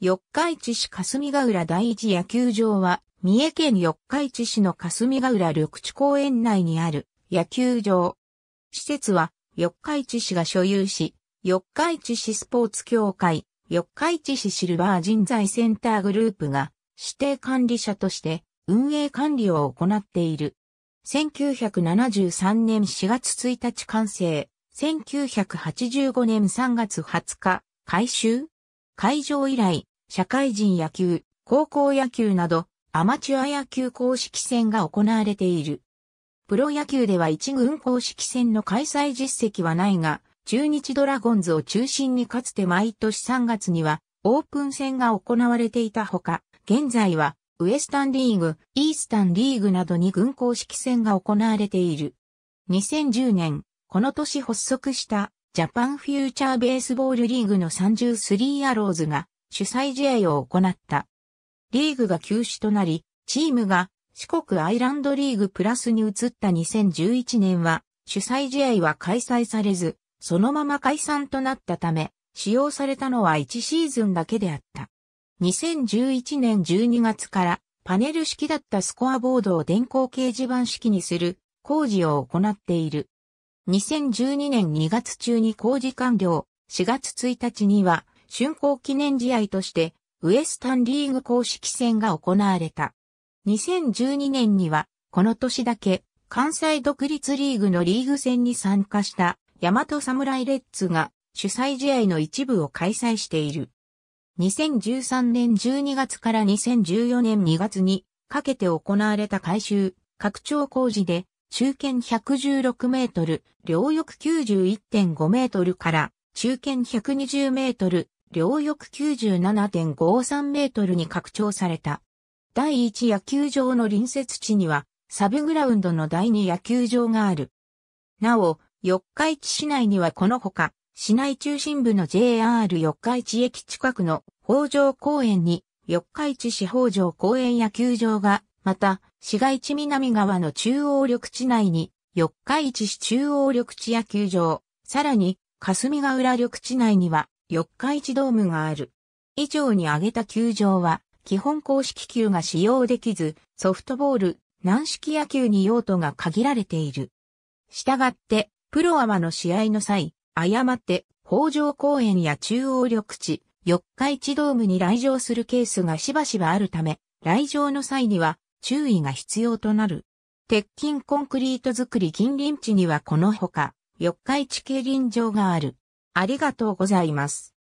四日市市霞ヶ浦第一野球場は、三重県四日市市の霞ヶ浦緑地公園内にある野球場。施設は、四日市市が所有し、四日市市スポーツ協会、四日市市シルバー人材センターグループが指定管理者として運営管理を行っている。1973年4月1日完成、1985年3月20日、改修会場以来、社会人野球、高校野球など、アマチュア野球公式戦が行われている。プロ野球では一軍公式戦の開催実績はないが、中日ドラゴンズを中心にかつて毎年3月にはオープン戦が行われていたほか、現在はウエスタンリーグ、イースタンリーグなどに軍公式戦が行われている。2010年、この年発足したジャパンフューチャーベースボールリーグの33アローズが主催試合を行った。リーグが休止となり、チームが四国アイランドリーグプラスに移った2011年は、主催試合は開催されず、そのまま解散となったため、使用されたのは1シーズンだけであった。2011年12月からパネル式だったスコアボードを電光掲示板式にする工事を行っている。2012年2月中に工事完了、4月1日には春光記念試合として、ウエスタンリーグ公式戦が行われた。2012年には、この年だけ、関西独立リーグのリーグ戦に参加した、大和侍レッツが、主催試合の一部を開催している。2013年12月から2014年2月にかけて行われた改修、拡張工事で、中堅116メートル、両翼91.5メートルから、中堅120メートル、両翼97.53メートルに拡張された。第1野球場の隣接地には、サブグラウンドの第2野球場がある。なお、四日市市内にはこのほか、市内中心部の JR 四日市駅近くの北条公園に、四日市市北条公園野球場が、また、市街地南側の中央緑地内に、四日市市中央緑地野球場、さらに、霞ヶ浦緑地内には、四日市ドームがある。以上に挙げた球場は、基本公式球が使用できず、ソフトボール、軟式野球に用途が限られている。したがって、プロアマの試合の際、誤って、北条公園や中央緑地、四日市ドームに来場するケースがしばしばあるため、来場の際には注意が必要となる。鉄筋コンクリート作り近隣地にはこのほか、四日市競輪場がある。ありがとうございます。